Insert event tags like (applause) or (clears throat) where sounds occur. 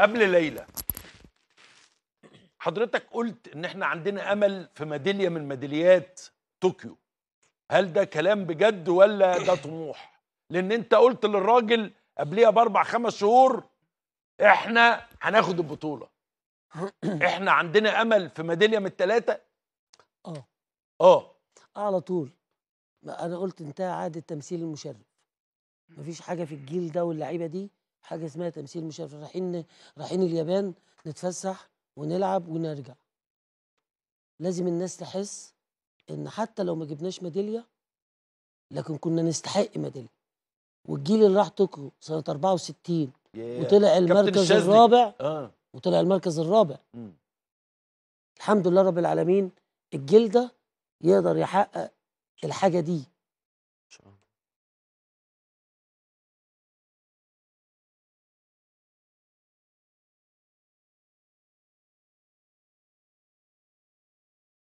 قبل ليلى حضرتك قلت ان احنا عندنا امل في ميداليه من ميداليات طوكيو هل ده كلام بجد ولا ده طموح لان انت قلت للراجل قبليها باربع خمس شهور احنا هناخد البطوله (clears throat) احنا عندنا امل في ميداليه من الثلاثه اه اه على طول انا قلت انتهى عهد التمثيل المشرف مفيش حاجه في الجيل ده واللعيبه دي حاجه اسمها تمثيل مشرف رايحين رايحين اليابان نتفسح ونلعب ونرجع لازم الناس تحس ان حتى لو ما جبناش ميداليه لكن كنا نستحق ميداليه والجيل اللي راح طوكيو سنه 64 yeah. آه. وطلع المركز الرابع uh. وطلع المركز الرابع mm. الحمد لله رب العالمين الجيل ده يقدر يحقق الحاجه دي